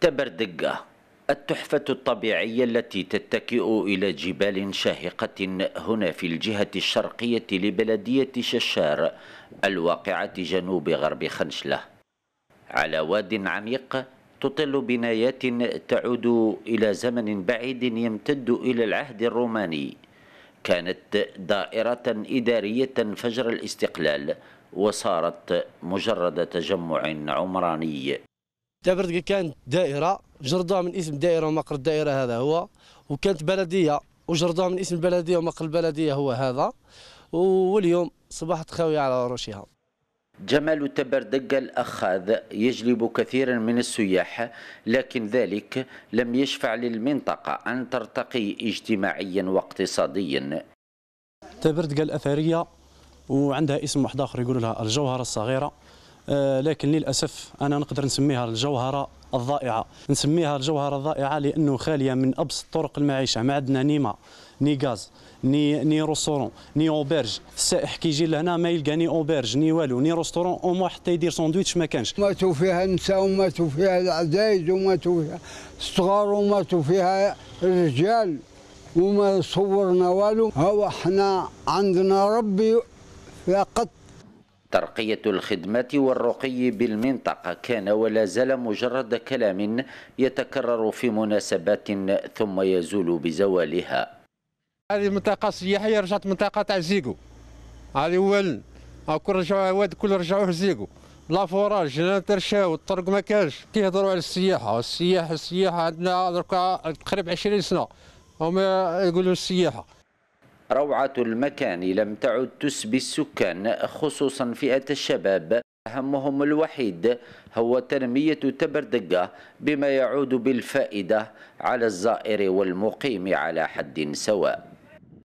تبردقة التحفة الطبيعية التي تتكئ إلى جبال شاهقة هنا في الجهة الشرقية لبلدية ششار الواقعة جنوب غرب خنشلة على واد عميق تطل بنايات تعود إلى زمن بعيد يمتد إلى العهد الروماني كانت دائرة إدارية فجر الاستقلال وصارت مجرد تجمع عمراني تبرد كانت دائره جردوها من اسم دائره ومقر الدائره هذا هو وكانت بلديه وجردوها من اسم بلدية ومقر البلديه هو هذا واليوم صبحت خاويه على روشها جمال تبردق الأخاذ يجلب كثيرا من السياح لكن ذلك لم يشفع للمنطقة أن ترتقي اجتماعيا واقتصاديا تبردق الأثرية وعندها اسم واحد آخر يقول لها الجوهرة الصغيرة آه، لكن للاسف انا نقدر نسميها الجوهره الضائعه نسميها الجوهره الضائعه لانه خاليه من ابسط طرق المعيشه ما عندنا نيما ني غاز ني ني روستورون ني اوبرج السائح كيجي لهنا ما يلقى ني اوبرج ني والو ني روستورون او حتى يدير ساندويتش ما كانش ماتوا فيها النساء وماتوا فيها العزايز وماتوا فيها الصغار وماتوا فيها الرجال وما صورنا والو هو حنا عندنا ربي فقط ترقية الخدمات والرقي بالمنطقة كان ولا زال مجرد كلام يتكرر في مناسبات ثم يزول بزوالها هذه منطقة سياحية رجعت منطقة تاع زيكو هذه ولن كل رجعوا واد كل رجعوا زيكو لا فوراج لا ترشاو الطرق ما كانش كيهضروا على السياحة السياحة السياحة عندنا دركا تقريبا 20 سنة هما يقولوا السياحة روعة المكان لم تعد تسبي السكان خصوصا فئة الشباب همهم الوحيد هو تنمية تبردقة بما يعود بالفائدة على الزائر والمقيم على حد سواء